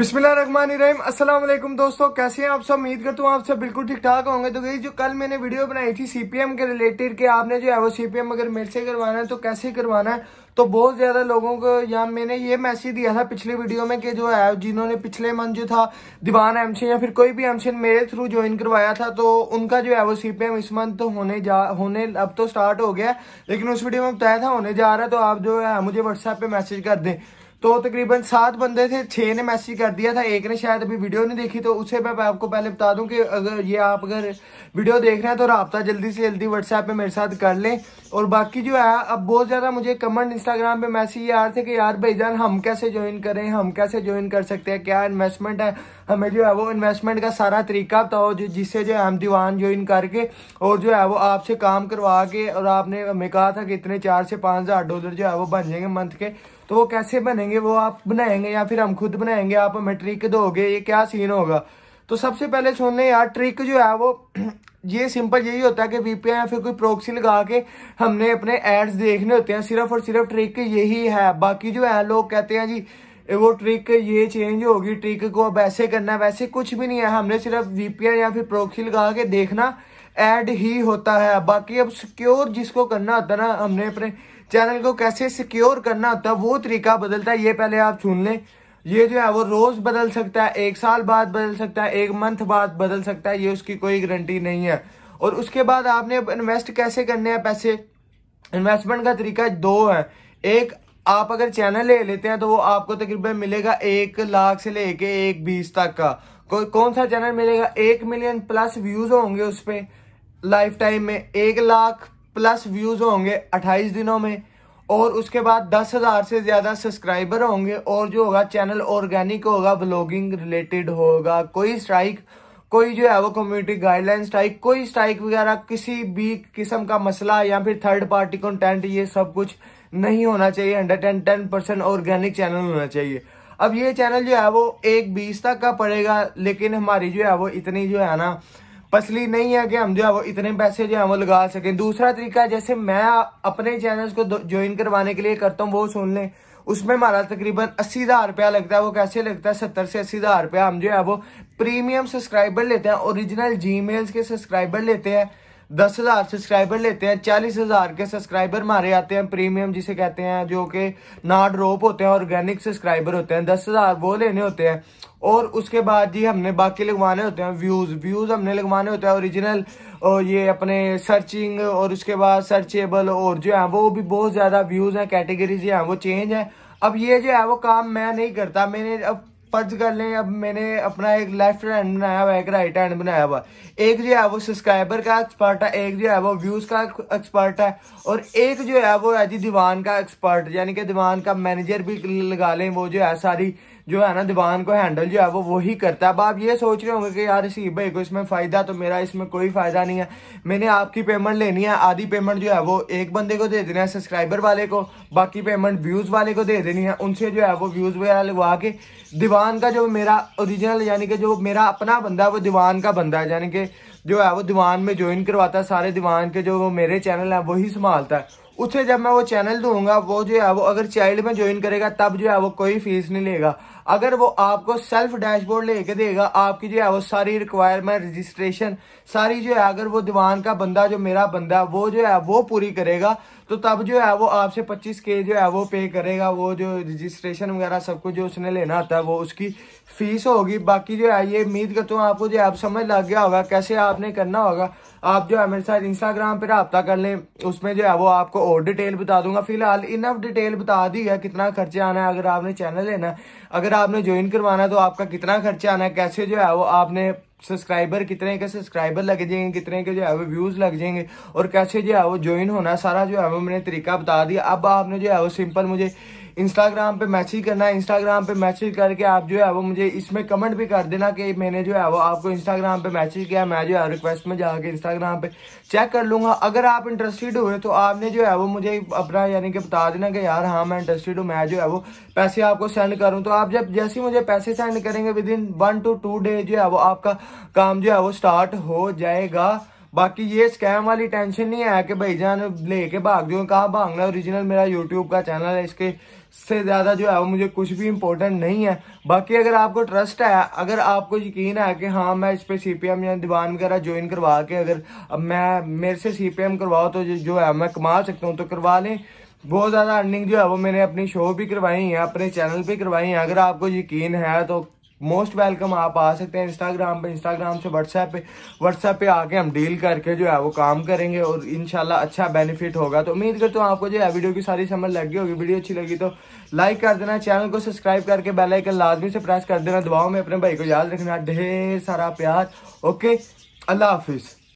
अस्सलाम वालेकुम दोस्तों कैसे हैं आप सब उम्मीद करता हूँ आप सब बिल्कुल ठीक ठाक होंगे तो गई जो कल मैंने वीडियो बनाई थी सीपीएम के रिलेटेड कि आपने जो है वो सीपीएम अगर मेरे से करवाना है तो कैसे करवाना है तो बहुत ज़्यादा लोगों को या मैंने ये मैसेज दिया था पिछले वीडियो में कि जो है जिन्होंने पिछले मंथ जो था दीवान एम या फिर कोई भी एम मेरे थ्रू ज्वाइन करवाया था तो उनका जो है वो सीपीएम इस मंथ तो होने जा होने अब तो स्टार्ट हो गया लेकिन उस वीडियो में बताया था होने जा रहा है तो आप जो है मुझे व्हाट्सएप पर मैसेज कर दें तो तकरीबन सात बंदे थे छः ने मैसेज कर दिया था एक ने शायद अभी वीडियो नहीं देखी तो उसे मैं आपको पहले बता दूं कि अगर ये आप अगर वीडियो देख रहे हैं तो रबता जल्दी से जल्दी व्हाट्सएप पे मेरे साथ कर लें और बाकी जो है अब बहुत ज़्यादा मुझे कमेंट इंस्टाग्राम पे मैसेज आ रहे थे कि यार भाई जान हम कैसे ज्वाइन करें हम कैसे ज्वाइन कर सकते हैं क्या इन्वेस्टमेंट है हमें जो है वो इन्वेस्टमेंट का सारा तरीका बताओ जिससे जो है हम दीवान ज्वाइन करके और जो है वो आपसे काम करवा के और आपने हमें कहा था कि इतने चार से पाँच हज़ार डॉलर जो है वो बन जाएंगे मंथ के तो वो कैसे बनेंगे वो आप बनाएंगे या फिर हम खुद बनाएंगे आप हमें ट्रिक दोगे ये क्या सीन होगा तो सबसे पहले सुन लें यार ट्रिक जो है वो ये सिंपल यही होता है कि वीपीआई या फिर कोई प्रोक्सी लगा के हमने अपने एड्स देखने होते हैं सिर्फ और सिर्फ ट्रिक यही है बाकी जो है लोग कहते हैं जी वो ट्रिक ये चेंज होगी ट्रिक को अब ऐसे करना वैसे कुछ भी नहीं है हमने सिर्फ वीपीआई या फिर प्रोक्सी लगा के देखना ऐड ही होता है बाकी अब सिक्योर जिसको करना होता है ना हमने अपने चैनल को कैसे सिक्योर करना होता है वो तरीका बदलता है ये पहले आप सुन लें ये जो है वो रोज बदल सकता है एक साल बाद बदल सकता है एक मंथ बाद बदल सकता है ये उसकी कोई गारंटी नहीं है और उसके बाद आपने अब इन्वेस्ट कैसे करने हैं पैसे इन्वेस्टमेंट का तरीका दो है एक आप अगर चैनल ले लेते हैं तो वो आपको तकरीबन मिलेगा एक लाख से लेके एक बीस तक का कौन सा चैनल मिलेगा एक मिलियन प्लस व्यूज होंगे उस पर लाइफ टाइम में एक लाख प्लस व्यूज़ होंगे अट्ठाईस दिनों में और उसके बाद दस हज़ार से ज़्यादा सब्सक्राइबर होंगे और जो होगा चैनल ऑर्गेनिक होगा ब्लॉगिंग रिलेटेड होगा कोई स्ट्राइक कोई जो है वो कम्युनिटी गाइडलाइन स्ट्राइक कोई स्ट्राइक वगैरह किसी भी किस्म का मसला या फिर थर्ड पार्टी कंटेंट ये सब कुछ नहीं होना चाहिए hundred and ten percent organic channel होना चाहिए अब ये चैनल जो है वो एक बीस तक का पड़ेगा लेकिन हमारी जो है वो इतनी जो है ना पसली नहीं है कि हम जो है वो इतने पैसे जो है वो लगा सकें दूसरा तरीका जैसे मैं अपने चैनल्स को ज्वाइन करवाने के लिए करता हूँ वो सुन लें उसमें हमारा तकरीबन अस्सी हज़ार रुपया लगता है वो कैसे लगता है सत्तर से अस्सी हज़ार रुपया हम जो है वो प्रीमियम सब्सक्राइबर लेते हैं ओरिजिनल जी के सब्सक्राइबर लेते हैं दस हज़ार सब्सक्राइबर लेते हैं चालीस हज़ार के सब्सक्राइबर मारे आते हैं प्रीमियम जिसे कहते हैं जो कि ना ड्रॉप होते हैं ऑर्गेनिक सब्सक्राइबर होते हैं दस हज़ार वो लेने होते हैं और उसके बाद जी हमने बाकी लगवाने होते हैं व्यूज़ व्यूज़ हमने लगवाने होते हैं ओरिजिनल और ये अपने सर्चिंग और उसके बाद सर्चेबल और जो है वो भी बहुत ज़्यादा व्यूज़ हैं कैटेगरीज हैं वो चेंज है अब ये जो है वो काम मैं नहीं करता मैंने अब फर्ज कर लें अब मैंने अपना एक लेफ्ट हैंड बनाया हुआ एक राइट हैंड बनाया हुआ एक जो है वो सब्सक्राइबर का एक्सपर्ट है एक जो है वो व्यूज का एक्सपर्ट है और एक जो है वो है जी दीवान का एक्सपर्ट यानी कि दीवान का मैनेजर भी लगा लें वो जो है सारी जो है ना दीवान को हैंडल जो है वो वही करता है अब आप ये सोच रहे होंगे कि यार इसी भाई को इसमें फ़ायदा तो मेरा इसमें कोई फ़ायदा नहीं है मैंने आपकी पेमेंट लेनी है आधी पेमेंट जो है वो एक बंदे को दे देना है सब्सक्राइबर वाले को बाकी पेमेंट व्यूज़ वाले को दे देनी है उनसे जो है वो व्यूज़ वगैरह लगवा के दीवान का जो मेरा ओरिजिनल यानी कि जो मेरा अपना बंदा है वो दीवान का बंदा है यानी कि जो है वो दीवान में ज्वाइन करवाता है सारे दीवान के जो मेरे चैनल है वही संभालता है उसे जब मैं वो चैनल दूंगा वो जो है वो अगर चाइल्ड में ज्वाइन करेगा तब जो है वो कोई फीस नहीं लेगा अगर वो आपको सेल्फ डैशबोर्ड लेके देगा आपकी जो है वो सारी रिक्वायरमेंट रजिस्ट्रेशन सारी जो है अगर वो दीवान का बंदा जो मेरा बंदा वो जो है वो पूरी करेगा तो तब जो है वो आपसे 25 के जो है वो पे करेगा वो जो रजिस्ट्रेशन वगैरह सब कुछ जो उसने लेना आता है वो उसकी फीस होगी बाकी जो है ये उम्मीद करता हूँ आपको जो आप समझ लग गया होगा कैसे आपने करना होगा आप जो है मेरे साथ इंस्टाग्राम पे रबता कर लें उसमें जो है वो आपको और डिटेल बता दूंगा फिलहाल इनफ डिटेल बता दी है कितना खर्चा आना है अगर आपने चैनल लेना अगर आपने ज्वाइन करवाना है तो आपका कितना खर्चा आना है कैसे जो है वो आपने सब्सक्राइबर कितने के सब्सक्राइबर लग जाएंगे कितने के जो है वो व्यूज़ लग जाएंगे और कैसे जो है वो ज्वाइन होना सारा जो है वो मैंने तरीका बता दिया अब आपने जो है वो सिंपल मुझे इंस्टाग्राम पे मैसेज करना है इंस्टाग्राम पे मैसेज करके आप जो है वो मुझे इसमें कमेंट भी कर देना कि मैंने जो है वो आपको इंस्टाग्राम पे मैसेज किया मैं जो है रिक्वेस्ट में जाके इंस्टाग्राम पे चेक कर लूँगा अगर आप इंटरेस्टेड हुए तो आपने जो है वो मुझे अपना यानी कि बता देना कि यार हाँ मैं इंटरेस्टेड हूँ मैं जो है वो पैसे आपको सेंड करूँ तो आप जब जैसे मुझे पैसे सेंड करेंगे within one to two day जो है वो आपका काम जो है वो स्टार्ट हो जाएगा बाकी ये स्कैम वाली टेंशन नहीं है कि भाई जान लेके भाग दो कहा भागना ओरिजिनल मेरा यूट्यूब का चैनल है इसके से ज़्यादा जो है वो मुझे कुछ भी इम्पोर्टेंट नहीं है बाकी अगर आपको ट्रस्ट है अगर आपको यकीन है कि हाँ मैं इस पर सी या दीवान वगैरह ज्वाइन करवा के अगर मैं मेरे से सी करवाओ तो जो है मैं कमा सकता हूँ तो करवा लें बहुत ज़्यादा अर्निंग जो है वो मैंने अपनी शो भी करवाई है अपने चैनल पर करवाई है अगर आपको यकीन है तो मोस्ट वेलकम आप आ सकते हैं इंस्टाग्राम पे इंस्टाग्राम से व्हाट्सएप पे व्हाट्सएप पे आके हम डील करके जो है वो काम करेंगे और इनशाला अच्छा बेनिफिट होगा तो उम्मीद करता हूँ आपको जो है वीडियो की सारी समझ लग गई होगी वीडियो अच्छी लगी तो लाइक कर देना चैनल को सब्सक्राइब करके बेल आइकन लाजमी से प्रेस कर देना दुआओं में अपने भाई को याद रखना ढेर सारा प्यार ओके अल्लाह हाफिज़